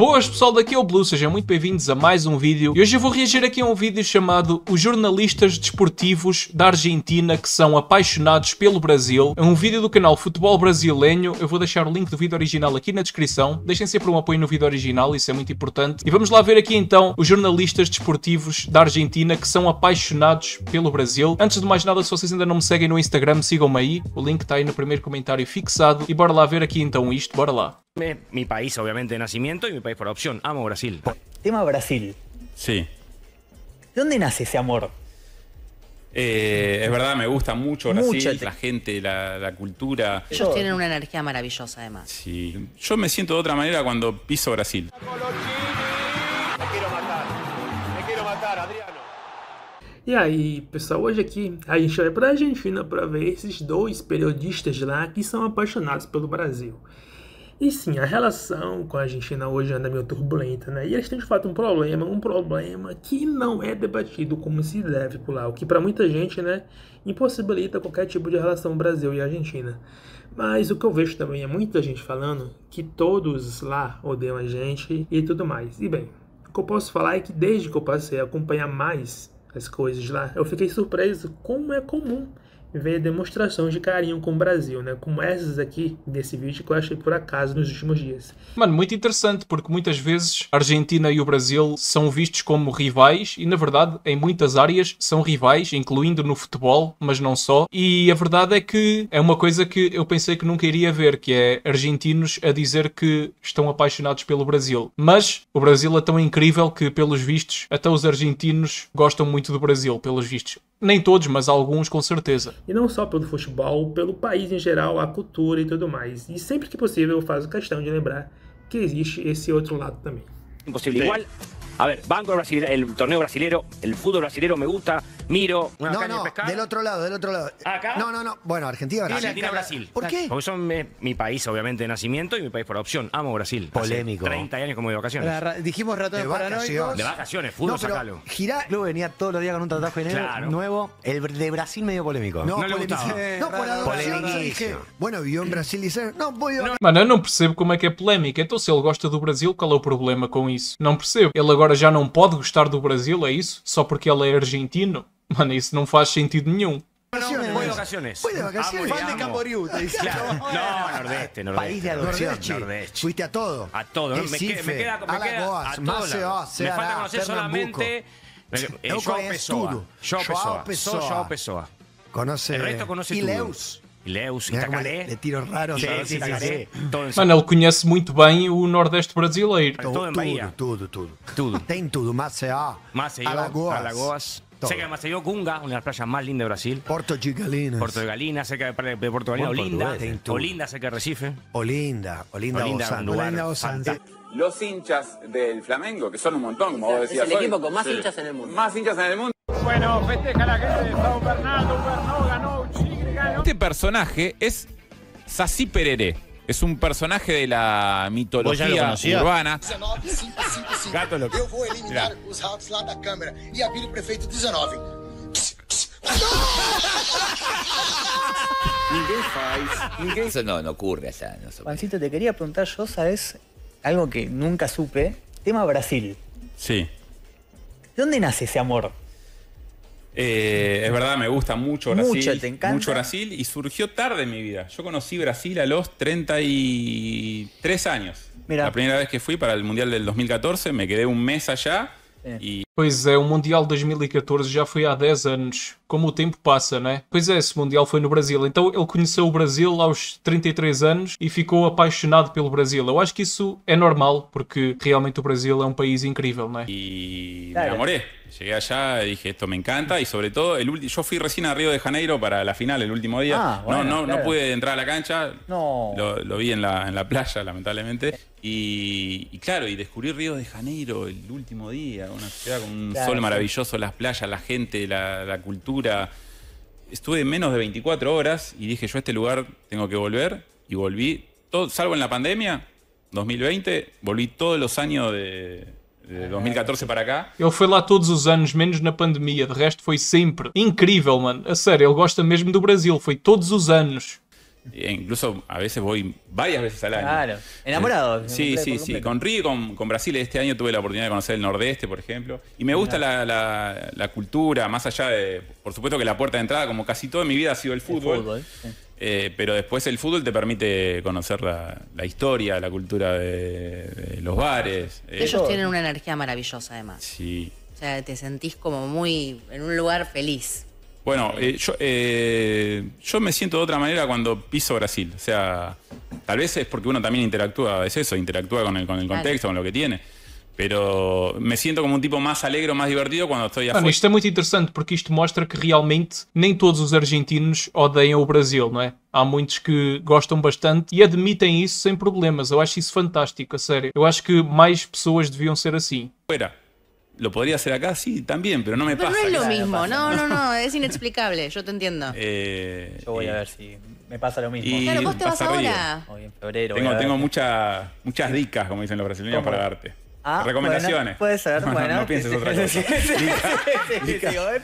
Boas pessoal, daqui é o Blue, sejam muito bem-vindos a mais um vídeo e hoje eu vou reagir aqui a um vídeo chamado Os Jornalistas Desportivos da Argentina que são apaixonados pelo Brasil. É um vídeo do canal Futebol Brasileiro. eu vou deixar o link do vídeo original aqui na descrição. Deixem sempre um apoio no vídeo original, isso é muito importante. E vamos lá ver aqui então os jornalistas desportivos da Argentina que são apaixonados pelo Brasil. Antes de mais nada, se vocês ainda não me seguem no Instagram, sigam-me aí, o link está aí no primeiro comentário fixado e bora lá ver aqui então isto, bora lá. Mi, país, obviamente, de nacimiento y mi país por opción. Amo Brasil. Tema Brasil. Sí. ¿De dónde nace ese amor? Eh, es verdad, me gusta mucho Brasil, la gente, la, cultura. Ellos tienen una energía maravillosa, además. Sí. Yo me siento de otra manera cuando piso Brasil. Me Me quiero quiero matar. matar, Adriano. Y e aí, pessoal, hoje aqui a gente vai para Argentina para ver esses dos periodistas lá que são apaixonados pelo Brasil. E sim, a relação com a Argentina hoje é anda meio turbulenta, né? E eles têm de fato um problema, um problema que não é debatido como se deve por lá, o que para muita gente, né, impossibilita qualquer tipo de relação Brasil e Argentina. Mas o que eu vejo também é muita gente falando que todos lá odeiam a gente e tudo mais. E bem, o que eu posso falar é que desde que eu passei a acompanhar mais as coisas lá, eu fiquei surpreso como é comum ver demonstrações de carinho com o Brasil, né? Como essas aqui desse vídeo que eu achei por acaso nos últimos dias. Mano, muito interessante, porque muitas vezes a Argentina e o Brasil são vistos como rivais e, na verdade, em muitas áreas são rivais, incluindo no futebol, mas não só. E a verdade é que é uma coisa que eu pensei que nunca iria ver, que é argentinos a dizer que estão apaixonados pelo Brasil. Mas o Brasil é tão incrível que, pelos vistos, até os argentinos gostam muito do Brasil, pelos vistos. Nem todos, mas alguns com certeza. E não só pelo futebol, pelo país em geral, a cultura e tudo mais. E sempre que possível eu faço questão de lembrar que existe esse outro lado também. Impossível. Igual, a ver, banco brasileiro, o torneio brasileiro, o futebol brasileiro me gusta, miro una no, caña no, Del otro lado, del otro lado. ¿Acá? No, no, no. Bueno, Argentina, Brasil. Argentina, Brasil. ¿Por qué? Porque son mi, país, obviamente, de nacimiento y mi país por opción. Amo Brasil. Polémico. Hace 30 años como de vacaciones. dijimos rato de paranoicos. De vacaciones, fútbol, no, sacalo. Girá, Club venía todos los días con un tratado negro nuevo. El de Brasil medio polémico. No, no le gustaba. No, por bueno, vivió en Brasil y no, voy "No Mano, eu no percebo como é que é polémica. Então se ele gosta do Brasil, qual é o problema com isso? Não percebo. Ele agora já não pode gostar do Brasil, é isso? Só porque ele é argentino? Mano, isso não faz sentido nenhum. Vacaciones. de vacaciones. de vacaciones. Fan de Camboriú, te dice. No, nordeste, nordeste. País de adopción. Nordeste. nordeste. Fuiste a todo. A todo. ¿no? Me, queda, me queda, queda a todo. Maceió, me falta conocer solamente... Eh, Joao Pessoa. Joao Pessoa. Pessoa. Joao Pessoa. Conoce... El resto conoce Ileus. Ileus, Itacaré. raros. Sí, sí, Sí, sí. Mano, ele conhece muito bem o Nordeste brasileiro. Tudo, tudo, tudo. Tudo. Tem tudo. Maceió. Maceió. Alagoas. Alagoas. Cerca de Maceió, Cunga, una de las playas más lindas de Brasil. Porto de Galinas. Porto de Galinas, cerca de, de Porto de Galinas, Olinda. Eh. Olinda, cerca de Recife. Olinda, Olinda, Olinda, Olinda Los hinchas del Flamengo, que son un montón, como vos decías. Es el equipo con más hinchas en el mundo. Más hinchas en el mundo. Bueno, festeja la gente de Bernardo, Bernardo ganó, Chile ganó. Este personaje es Sassi Perere es un personaje de la mitología urbana. Yo y Eso no, ocurre allá. te quería preguntar, yo sabes algo que nunca supe. Tema Brasil. Sí. ¿De dónde nace ese amor? Eh, es verdad, me gusta mucho Brasil. Mucho, te encanta. Mucho Brasil y surgió tarde en mi vida. Yo conocí Brasil a los 33 años. Mirá. La primera vez que fui para el Mundial del 2014, me quedé un mes allá. É. E... Pois é, o Mundial 2014 já foi há 10 anos. Como o tempo passa, né? Pois é, esse Mundial foi no Brasil. Então ele conheceu o Brasil aos 33 anos e ficou apaixonado pelo Brasil. Eu acho que isso é normal, porque realmente o Brasil é um país incrível, né? E me namorei. Llegué allá, dije, esto me encanta y sobre todo, el yo fui recién a Río de Janeiro para la final el último día. Ah, no, no, pude entrar a la cancha, no. lo, vi en la, playa, lamentablemente. Y, claro, y descubrí Río de Janeiro el último día, una ciudad con un sol maravilloso, las playas, la gente, la, cultura. Estuve menos de 24 horas y dije, yo a este lugar tengo que volver y volví, todo, salvo en la pandemia, 2020, volví todos los años de de 2014 para cá. Ele foi lá todos os anos, menos na pandemia. De resto, foi sempre. Incrível, mano. A sério, ele gosta mesmo do Brasil. Foi todos os anos. E eh, incluso a vezes vou varias vezes al año. Claro, enamorado. Sim, sim, sim. Com Rio, com com Brasil este ano tuve a oportunidade de conhecer o Nordeste, por exemplo. E me gusta la, la, la, cultura, mais allá de, por supuesto que a puerta de entrada, como casi toda mi vida, ha sido o fútbol. El fútbol ¿eh? Eh, pero después el fútbol te permite conocer la, historia, la cultura de, los bares. Eh. Ellos tienen una energía maravillosa además. Sí. O sea, te sentís como muy en un lugar feliz. Bueno, eh, yo, me siento de otra manera cuando piso Brasil. O sea, tal vez es porque uno también interactúa, es eso, interactúa con el, contexto, con lo que tiene. Pero me sinto como um tipo mais alegre, mais divertido quando estou a ah, Mano, isto é muito interessante porque isto mostra que realmente nem todos os argentinos odeiam o Brasil, não é? Há muitos que gostam bastante e admitem isso sem problemas. Eu acho isso fantástico, a sério. Eu acho que mais pessoas deviam ser assim. Espera, lo podría hacer acá, sí, también, pero no me pero pasa. Pero no es lo mismo, no, no, no, es inexplicable, yo te entiendo. Eh, yo voy a eh, ver si me pasa lo mismo. Claro, vos te vas ahora. Hoy en febrero. Tengo, tengo mucha, muchas dicas, como dicen los brasileños, ¿Cómo? para darte. Ah, Recomendaciones. puede ser, bueno. No, pienses otra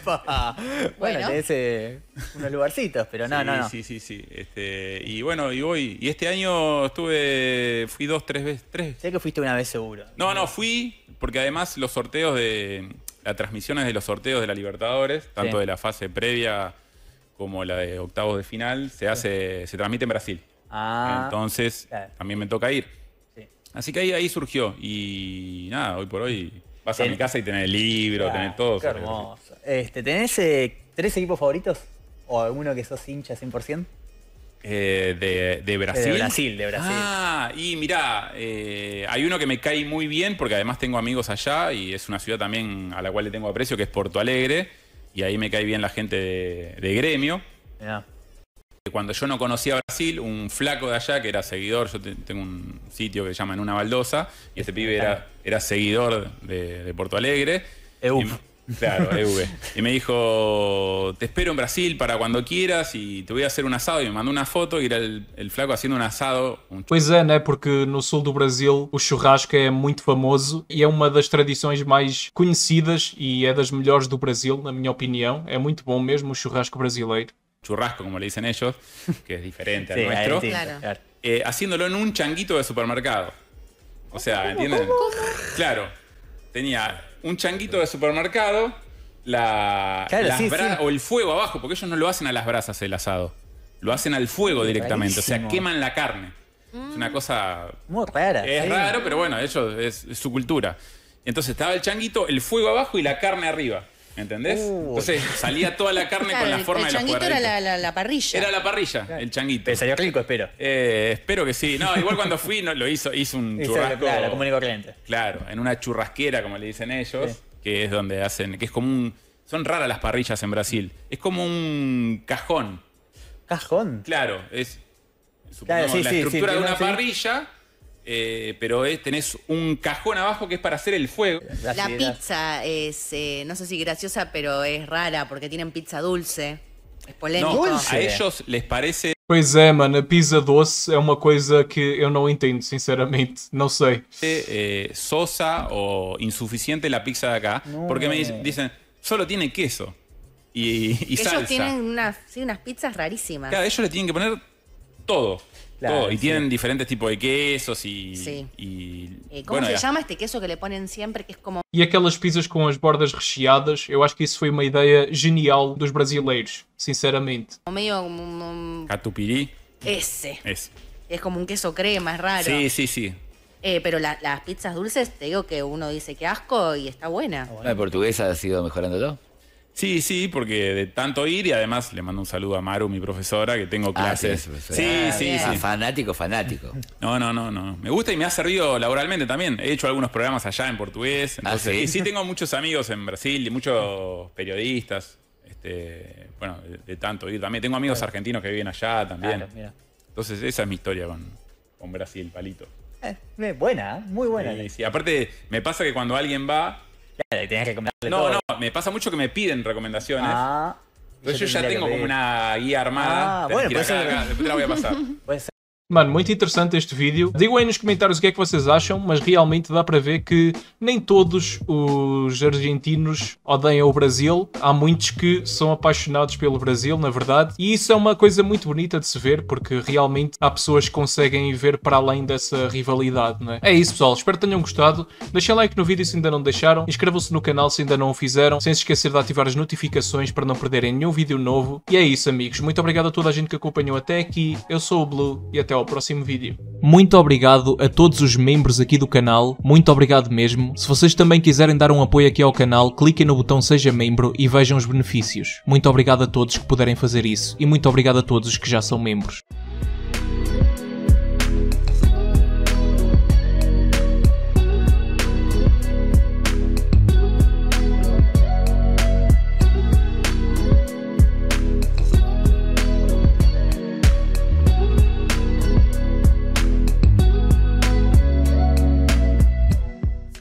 cosa. Bueno, ese unos lugarcitos, pero no, no, Sí, sí, sí. Este, y bueno, y voy. Y este año estuve. Fui dos, tres veces. Tres. Sé que fuiste una vez seguro. No, no, fui porque además los sorteos de. Las transmisiones de los sorteos de la Libertadores, tanto de la fase previa como la de octavos de final, se hace. Se transmite en Brasil. Ah. Entonces, también me toca ir. Así que ahí, surgió. Y nada, hoy por hoy vas a mi casa y tenés libro, tenés todo. Qué hermoso. Este, ¿Tenés eh, tres equipos favoritos? ¿O alguno que sos hincha 100%? Eh, de, Brasil. De Brasil, de Brasil. Ah, y mirá, eh, hay uno que me cae muy bien porque además tengo amigos allá y es una ciudad también a la cual le tengo aprecio, que es Porto Alegre. Y ahí me cae bien la gente de, Gremio. Cuando yo no conocía Brasil, un flaco de allá que era seguidor, yo tengo un sitio que se llama En una baldosa, y ese pibe era, era seguidor de, de Porto Alegre. eu Y, claro, EV. Y me dijo, te espero en Brasil para cuando quieras y te voy a hacer un asado. Y me mandó una foto y era el, el flaco haciendo un asado. pois é, né? Porque no sul do Brasil o churrasco é muito famoso e é uma das tradições mais conhecidas e é das melhores do Brasil, na minha opinião. É muito bom mesmo o churrasco brasileiro. churrasco, como le dicen ellos, que es diferente al nuestro, eh, haciéndolo en un changuito de supermercado. O sea, ¿entienden? Claro, tenía un changuito de supermercado, la, o el fuego abajo, porque ellos no lo hacen a las brasas el asado, lo hacen al fuego directamente, o sea, queman la carne. Es una mm. cosa... Muy rara. Es raro, pero bueno, ellos es, es su cultura. Entonces estaba el changuito, el fuego abajo y la carne arriba. ¿Entendés? Uh. Entonces salía toda la carne con la forma de era la, la, la, parrilla. Era la parrilla, el changuito. Te salió rico, espero. Eh, espero que sí. No, igual cuando fui lo hizo, hizo un churrasco. Claro, como único cliente. Claro, en una churrasquera, como le dicen ellos, que es donde hacen, que es como un. Son raras las parrillas en Brasil. Es como un cajón. ¿Cajón? Claro, es. la estructura de una parrilla eh, pero eh, tenés un cajón abajo que es para hacer el fuego. La pizza es, eh, no sé si graciosa, pero es rara porque tienen pizza dulce. Es polémico. No, A ellos les parece. Pues é, mano, pizza doce es una cosa que yo no entendo, sinceramente. no sé. sosa o insuficiente la pizza de acá, porque me dicen, solo tiene queso y, salsa. Ellos tienen unas, sí, unas pizzas rarísimas. Claro, ellos le tienen que poner todo. Y tienen diferentes tipos de quesos y. y eh, ¿Cómo se llama este queso que le ponen siempre? Que es como. y e aquelas pizzas con las bordas recheadas, yo acho que eso fue una idea genial de los brasileiros, sinceramente. Como medio como Catupiry. Ese. Es como un queso crema, es raro. Sí, sí, sí. Eh, pero las pizzas dulces, te digo que uno dice que asco y está buena. La portuguesa ha sido todo Sí, sí, porque de tanto ir y además le mando un saludo a Maru, mi profesora, que tengo ah, clases. sí, sí, sí, ah, ah, Fanático, fanático. No, no, no, no. Me gusta y me ha servido laboralmente también. He hecho algunos programas allá en portugués. ¿sí? Y sí tengo muchos amigos en Brasil y muchos periodistas. Este, bueno, de, tanto ir también. Tengo amigos argentinos que viven allá también. Entonces, esa es mi historia con, con Brasil, palito. Eh, buena, ¿eh? muy buena. Y Aparte, me pasa que cuando alguien va, Claro, que recomendarle No, todo. no, me pasa mucho que me piden recomendaciones. Ah, Entonces yo, ya tengo como una guía armada. Ah, bueno, pues después te la voy a pasar. Puede ser Mano, muito interessante este vídeo. Digam aí nos comentários o que é que vocês acham, mas realmente dá para ver que nem todos os argentinos odeiam o Brasil. Há muitos que são apaixonados pelo Brasil, na verdade. E isso é uma coisa muito bonita de se ver, porque realmente há pessoas que conseguem ver para além dessa rivalidade, né? É isso, pessoal. Espero que tenham gostado. Deixem like no vídeo se ainda não deixaram. Inscrevam-se no canal se ainda não o fizeram. Sem se esquecer de ativar as notificações para não perderem nenhum vídeo novo. E é isso, amigos. Muito obrigado a toda a gente que acompanhou até aqui. Eu sou o Blue e até ao próximo vídeo. Muito obrigado a todos os membros aqui do canal, muito obrigado mesmo. Se vocês também quiserem dar um apoio aqui ao canal, cliquem no botão Seja Membro e vejam os benefícios. Muito obrigado a todos que puderem fazer isso e muito obrigado a todos os que já são membros.